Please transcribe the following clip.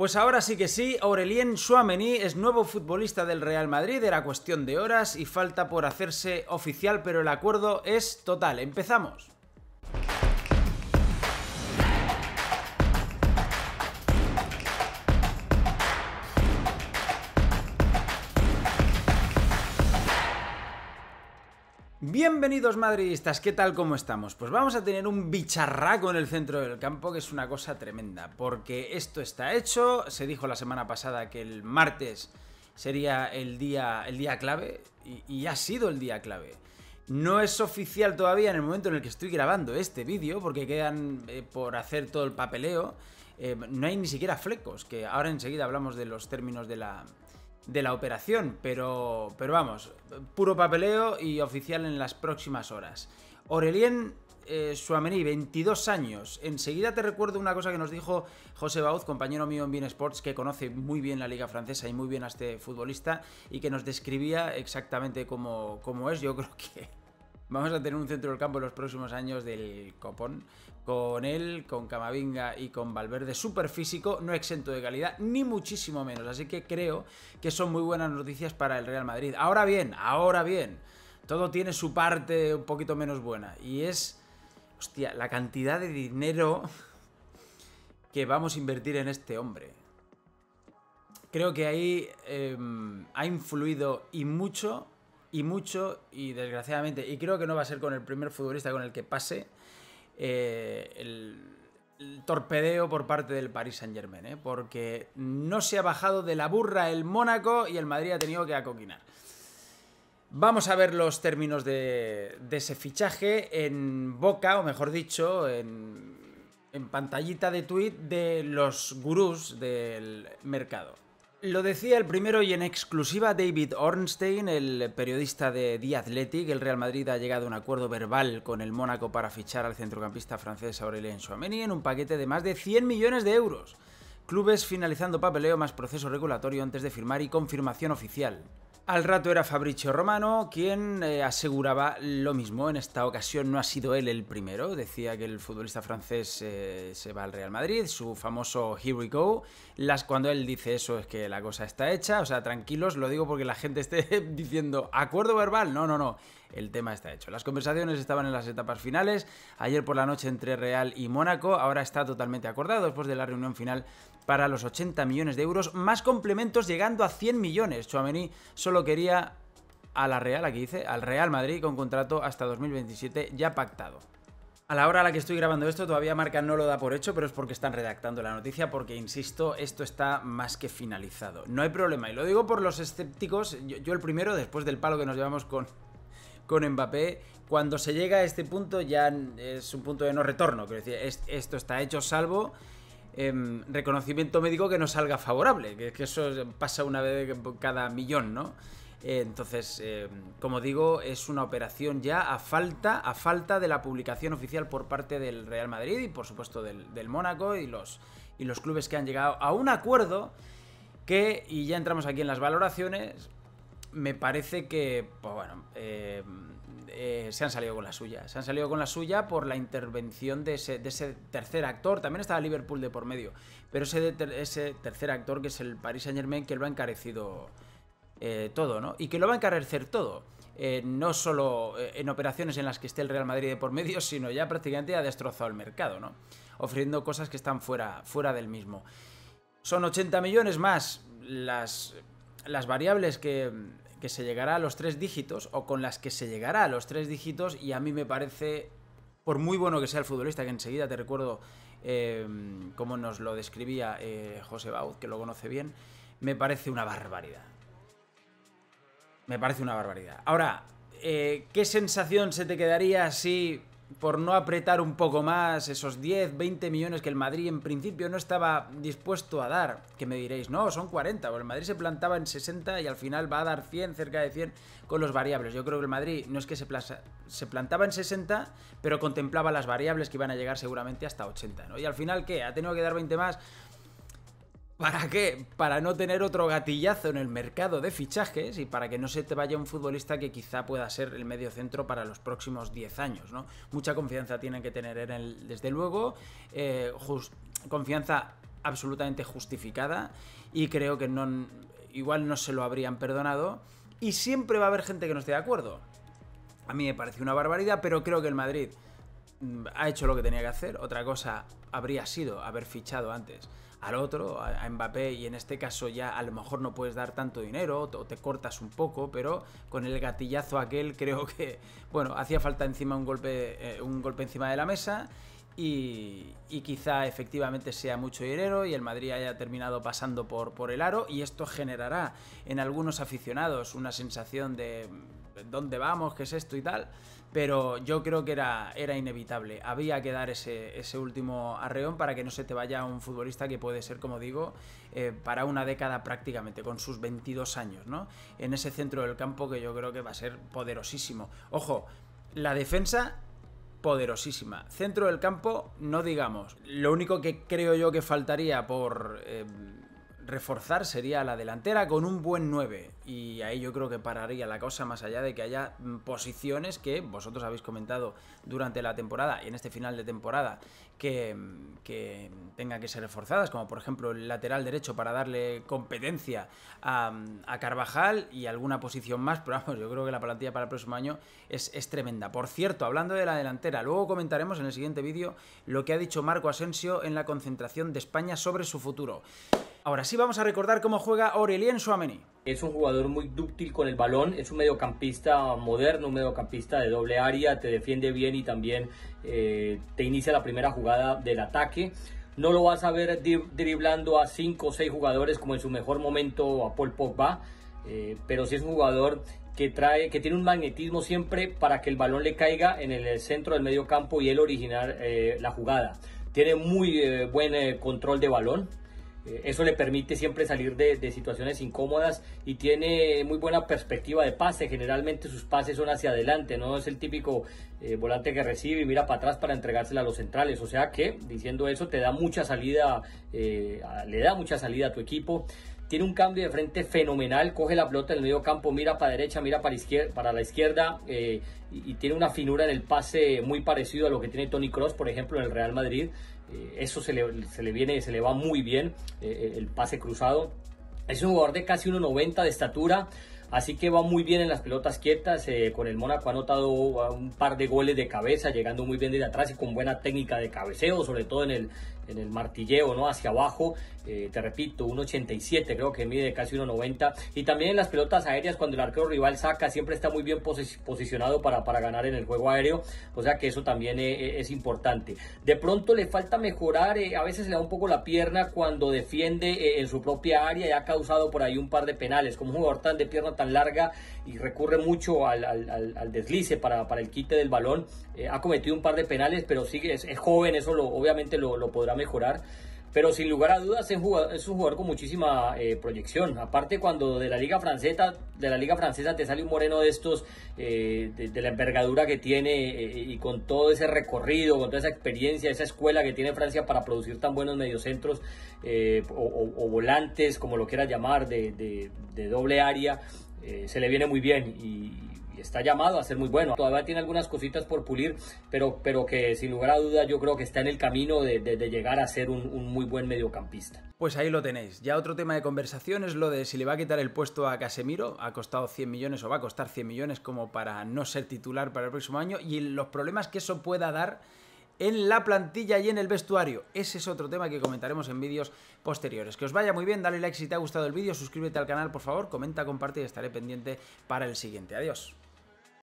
Pues ahora sí que sí, Aurelien Chouameni es nuevo futbolista del Real Madrid, era cuestión de horas y falta por hacerse oficial, pero el acuerdo es total. Empezamos. Bienvenidos madridistas, ¿qué tal cómo estamos? Pues vamos a tener un bicharraco en el centro del campo que es una cosa tremenda, porque esto está hecho, se dijo la semana pasada que el martes sería el día, el día clave y, ha sido el día clave. No es oficial todavía en el momento en el que estoy grabando este vídeo, porque quedan eh, por hacer todo el papeleo, eh, no hay ni siquiera flecos, que ahora enseguida hablamos de los términos de la, de la operación, pero, pero vamos, puro papeleo y oficial en las próximas horas. Aurelien eh, 22 años. Enseguida te recuerdo una cosa que nos dijo José Bauz, compañero mío en Bien Sports, que conoce muy bien la liga francesa y muy bien a este futbolista y que nos describía exactamente cómo, cómo es. Yo creo que Vamos a tener un centro del campo en los próximos años del Copón. Con él, con Camavinga y con Valverde, súper físico, no exento de calidad, ni muchísimo menos. Así que creo que son muy buenas noticias para el Real Madrid. Ahora bien, ahora bien, todo tiene su parte un poquito menos buena. Y es, hostia, la cantidad de dinero que vamos a invertir en este hombre. Creo que ahí em, ha influido y mucho y mucho y desgraciadamente, y creo que no va a ser con el primer futbolista con el que pase, eh, el, torpedeo por parte del Paris Saint Germain, ¿eh? porque no se ha bajado de la burra el Mónaco y el Madrid ha tenido que acoquinar. Vamos a ver los términos de, ese fichaje en boca, o mejor dicho, en, en pantallita de tweet de los gurús del mercado. Lo decía el primero y en exclusiva David Ornstein, el periodista de The Athletic. El Real Madrid ha llegado a un acuerdo verbal con el Mónaco para fichar al centrocampista francés Aurelien Chouameni en un paquete de más de 100 millones de euros. Clubes finalizando papeleo más proceso regulatorio antes de firmar y confirmación oficial. Al rato era Fabricio Romano quien eh, aseguraba lo mismo. En esta ocasión no ha sido él el primero. Decía que el futbolista francés eh, se va al Real Madrid, su famoso Here we go. Las, cuando él dice eso es que la cosa está hecha. O sea, tranquilos, lo digo porque la gente esté diciendo acuerdo verbal. No, no, no. El tema está hecho. Las conversaciones estaban en las etapas finales. Ayer por la noche entre Real y Mónaco. Ahora está totalmente acordado después de la reunión final para los 80 millones de euros, más complementos llegando a 100 millones. Chouameni solo quería a la Real, aquí dice, al Real Madrid con contrato hasta 2027 ya pactado. A la hora a la que estoy grabando esto, todavía Marca no lo da por hecho, pero es porque están redactando la noticia, porque, insisto, esto está más que finalizado. No hay problema, y lo digo por los escépticos, yo, el primero, después del palo que nos llevamos con, con Mbappé. Cuando se llega a este punto ya es un punto de no retorno. Quiero decir, esto está hecho salvo Em, reconocimiento médico que no salga favorable, que, eso pasa una vez cada millón, ¿no? Eh, entonces, em, como digo, es una operación ya a falta, a falta de la publicación oficial por parte del Real Madrid y por supuesto del, Mónaco y los, y los clubes que han llegado a un acuerdo que, y ya entramos aquí en las valoraciones, me parece que, pues bueno, em, eh, se han salido con la suya. Se han salido con la suya por la intervención de ese, tercer actor. También estaba Liverpool de por medio. Pero ese, ese tercer actor, que es el Paris Saint Germain, que lo ha encarecido eh, todo, ¿no? Y que lo va a encarecer todo. Eh, no solo en operaciones en las que esté el Real Madrid de por medio, sino ya prácticamente ha destrozado el mercado, ¿no? Ofreciendo cosas que están fuera, fuera del mismo. Son 80 millones más las las variables que, se llegará a los tres dígitos o con las que se llegará a los tres dígitos y a mí me parece, por muy bueno que sea el futbolista, que enseguida te recuerdo em, cómo nos lo describía eh, José Baut, que lo conoce bien, me parece una barbaridad. Me parece una barbaridad. Ahora, eh, ¿qué sensación se te quedaría si por no apretar un poco más esos 10, 20 millones que el Madrid en principio no estaba dispuesto a dar, que me diréis, no, son 40, porque el Madrid se plantaba en 60 y al final va a dar 100, cerca de 100, con los variables. Yo creo que el Madrid no es que se, se plantaba en 60, pero contemplaba las variables que iban a llegar seguramente hasta 80, ¿no? Y al final, ¿qué? ¿Ha tenido que dar 20 más? ¿Para qué? Para no tener otro gatillazo en el mercado de fichajes y para que no se te vaya un futbolista que quizá pueda ser el medio centro para los próximos 10 años, ¿no? Mucha confianza tienen que tener en él, desde luego, eh, confianza absolutamente justificada y creo que no, igual no se lo habrían perdonado y siempre va a haber gente que no esté de acuerdo. A mí me parece una barbaridad, pero creo que el Madrid ha hecho lo que tenía que hacer. Otra cosa habría sido haber fichado antes al otro, a Mbappé, y en este caso ya a lo mejor no puedes dar tanto dinero o te cortas un poco, pero con el gatillazo aquel creo que, bueno, hacía falta encima un golpe, eh, un golpe encima de la mesa. Y, y, quizá efectivamente sea mucho dinero y el Madrid haya terminado pasando por, por el aro y esto generará en algunos aficionados una sensación de dónde vamos, qué es esto y tal. Pero yo creo que era, era inevitable. Había que dar ese, ese último arreón para que no se te vaya un futbolista que puede ser, como digo, eh, para una década prácticamente, con sus 22 años, ¿no? En ese centro del campo que yo creo que va a ser poderosísimo. Ojo, la defensa poderosísima. Centro del campo, no digamos. Lo único que creo yo que faltaría por eh, reforzar sería la delantera con un buen 9. Y ahí yo creo que pararía la cosa más allá de que haya mm, posiciones que vosotros habéis comentado durante la temporada y en este final de temporada que, mm, que tengan que ser reforzadas, como por ejemplo el lateral derecho para darle competencia a, mm, a, Carvajal y alguna posición más, pero vamos, yo creo que la plantilla para el próximo año es, es tremenda. Por cierto, hablando de la delantera, luego comentaremos en el siguiente vídeo lo que ha dicho Marco Asensio en la concentración de España sobre su futuro. Ahora sí vamos a recordar cómo juega Aurelien Suameni. Es un jugador muy dúctil con el balón, es un mediocampista moderno, un mediocampista de doble área, te defiende bien y también eh, te inicia la primera jugada del ataque. No lo vas a ver driblando a 5 o 6 jugadores como en su mejor momento a Paul Pogba, eh, pero sí es un jugador que trae, que tiene un magnetismo siempre para que el balón le caiga en el centro del mediocampo y él originar eh, la jugada. Tiene muy buen control de balón, eh, eso le permite siempre salir de, situaciones incómodas y tiene muy buena perspectiva de pase. Generalmente sus pases son hacia adelante, no es el típico eh, volante que recibe y mira para atrás para entregársela a los centrales. O sea que, diciendo eso, te da mucha salida, eh, le da mucha salida a tu equipo tiene un cambio de frente fenomenal, coge la pelota en el medio campo, mira para derecha, mira para, izquierda, la izquierda eh, y, tiene una finura en el pase muy parecido a lo que tiene Tony Cross, por ejemplo, en el Real Madrid. Eh, eso se le, viene, se le va muy bien eh, el pase cruzado. Es un jugador de casi 1,90 de estatura. Así que va muy bien en las pelotas quietas. con el Mónaco ha anotado ah, un par de goles de cabeza, llegando muy bien desde atrás y con buena técnica de cabeceo, sobre todo en el, en el martilleo, ¿no? Hacia abajo, eh, te repito, 1.87 creo que mide casi 1.90 y también en las pelotas aéreas cuando el arquero rival saca siempre está muy bien posicionado para, para ganar en el juego aéreo, o sea que eso también eh, eh, es importante. De pronto le falta mejorar, a veces le da un poco la pierna cuando defiende en su propia área y ha causado por ahí un par de penales, como un jugador tan de pierna tan larga y recurre mucho al, deslice para, para, el quite del balón, ha cometido un par de penales pero sigue, es, joven, eso obviamente lo, lo podrá mejorar. Pero sin lugar a dudas es un jugador, con muchísima eh, proyección. Aparte cuando de la liga francesa, de la liga francesa te sale un moreno de estos, eh, de, la envergadura que tiene eh, y con todo ese recorrido, con toda esa experiencia, esa escuela que tiene Francia para producir tan buenos mediocentros o, o, volantes, como lo quieras llamar, de doble área, se le viene muy bien. Y, está llamado a ser muy bueno. Todavía tiene algunas cositas por pulir, pero, que sin lugar a duda yo creo que está en el camino de, llegar a ser un, un, muy buen mediocampista. Pues ahí lo tenéis. Ya otro tema de conversación es lo de si le va a quitar el puesto a Casemiro. Ha costado 100 millones o va a costar 100 millones como para no ser titular para el próximo año y los problemas que eso pueda dar en la plantilla y en el vestuario. Ese es otro tema que comentaremos en vídeos posteriores. Que os vaya muy bien, dale like si te ha gustado el vídeo, suscríbete al canal por favor, comenta, comparte y estaré pendiente para el siguiente. Adiós.